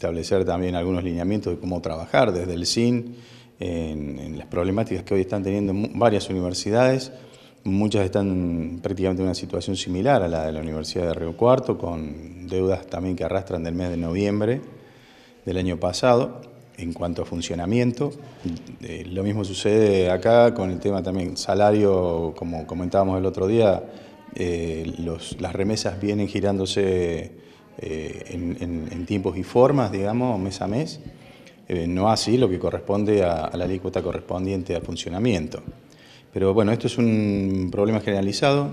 establecer también algunos lineamientos de cómo trabajar desde el SIN en, las problemáticas que hoy están teniendo varias universidades. Muchas están prácticamente en una situación similar a la de la Universidad de Río Cuarto, con deudas también que arrastran del mes de noviembre del año pasado en cuanto a funcionamiento. Eh, lo mismo sucede acá con el tema también salario, como comentábamos el otro día, eh, las remesas vienen girándose eh, en, tiempos y formas, digamos, mes a mes, eh, no así lo que corresponde a, la alícuota correspondiente al funcionamiento. Pero bueno, esto es un problema generalizado,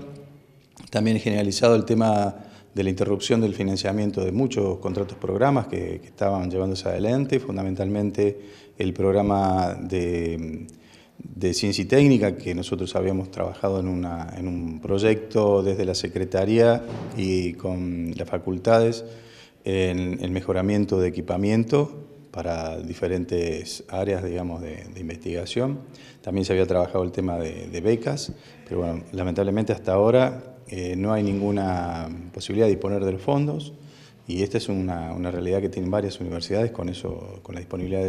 también generalizado el tema de la interrupción del financiamiento de muchos contratos programas que estaban llevándose adelante, fundamentalmente el programa de de Ciencia y Técnica, que nosotros habíamos trabajado en, un proyecto desde la Secretaría y con las facultades en el mejoramiento de equipamiento para diferentes áreas, digamos, de, investigación. También se había trabajado el tema de, becas, pero lamentablemente hasta ahora eh, no hay ninguna posibilidad de disponer de los fondos. Y esta es una, realidad que tienen varias universidades con, eso, con la disponibilidad de,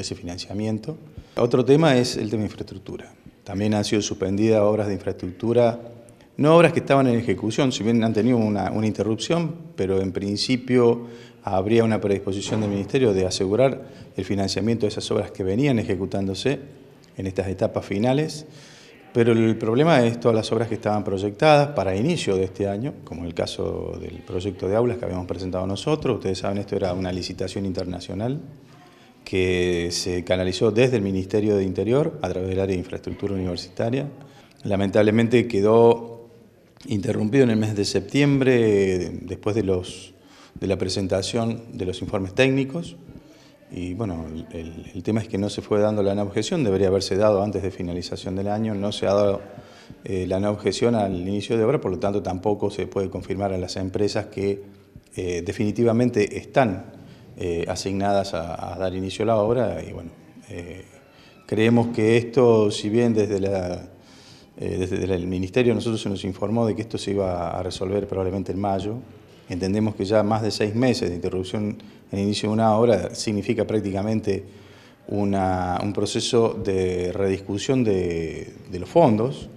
ese financiamiento. Otro tema es el tema de infraestructura. También han sido suspendidas obras de infraestructura, no obras que estaban en ejecución, si bien han tenido una, una interrupción, pero en principio habría una predisposición del Ministerio de asegurar el financiamiento de esas obras que venían ejecutándose en estas etapas finales. Pero el problema es todas las obras que estaban proyectadas para inicio de este año, como el caso del proyecto de aulas que habíamos presentado nosotros. Ustedes saben, esto era una licitación internacional que se canalizó desde el Ministerio de Interior a través del área de infraestructura universitaria. Lamentablemente quedó interrumpido en el mes de septiembre después de, de la presentación de los informes técnicos. Y bueno, el, tema es que no se fue dando la no objeción, debería haberse dado antes de finalización del año, no se ha dado eh, la no objeción al inicio de obra, por lo tanto tampoco se puede confirmar a las empresas que eh, definitivamente están eh, asignadas a, dar inicio a la obra y bueno, creemos que esto, si bien desde desde el Ministerio nosotros se nos informó de que esto se iba a resolver probablemente en mayo, Entendemos que ya más de seis meses de interrupción en el inicio de una obra significa prácticamente una, un proceso de rediscusión de los fondos,